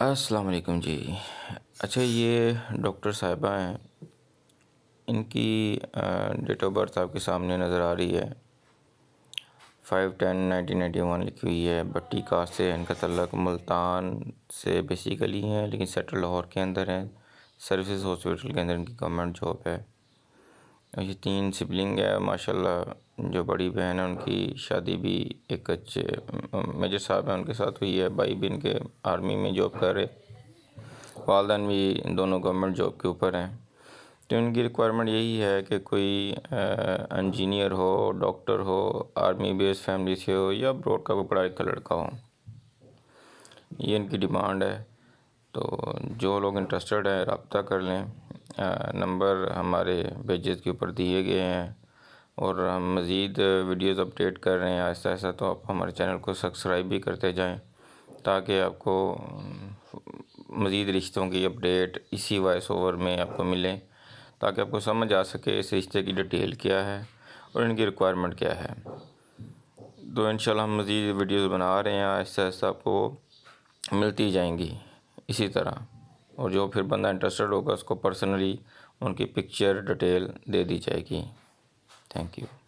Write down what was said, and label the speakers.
Speaker 1: السلام علیکم جی اچھا یہ ڈاکٹر صاحبہ ہیں ان کی ڈیٹ آف برتھ آپ کے سامنے نظر آ رہی ہے five ten nineteen ninety one لکھی ہوئی ہے بٹی بٹیکا سے ان کا تعلق ملتان سے بیسیکلی ہے لیکن سیٹل لاہور کے اندر ہیں سروسز ہاسپیٹل کے اندر ان کی گورنمنٹ جاب ہے یہ تین سبلنگ ہے ماشاء اللہ جو بڑی بہن ہے ان کی شادی بھی ایک اچھے میجر صاحب ہیں ان کے ساتھ ہوئی ہے بھائی بھی ان کے آرمی میں جاب رہے والدین بھی دونوں گورنمنٹ جاب کے اوپر ہیں تو ان کی ریکوائرمنٹ یہی ہے کہ کوئی انجینئر ہو ڈاکٹر ہو آرمی بیس فیملی سے ہو یا بروڈ کا کوئی پڑھا لکھا لڑکا ہو یہ ان کی ڈیمانڈ ہے تو جو لوگ انٹرسٹڈ ہیں رابطہ کر لیں نمبر ہمارے پیجز کے اوپر دیے گئے ہیں اور ہم مزید ویڈیوز اپڈیٹ کر رہے ہیں آہستہ آہستہ تو آپ ہمارے چینل کو سبسکرائب بھی کرتے جائیں تاکہ آپ کو مزید رشتوں کی اپڈیٹ اسی وائس اوور میں آپ کو ملیں تاکہ آپ کو سمجھ آ سکے اس رشتے کی ڈیٹیل کیا ہے اور ان کی ریکوائرمنٹ کیا ہے تو انشاءاللہ ہم مزید ویڈیوز بنا رہے ہیں آہستہ آہستہ آپ کو ملتی جائیں گی اسی طرح اور جو پھر بندہ انٹرسٹڈ ہوگا اس کو پرسنلی ان کی پکچر ڈیٹیل دے دی جائے گی تھینک یو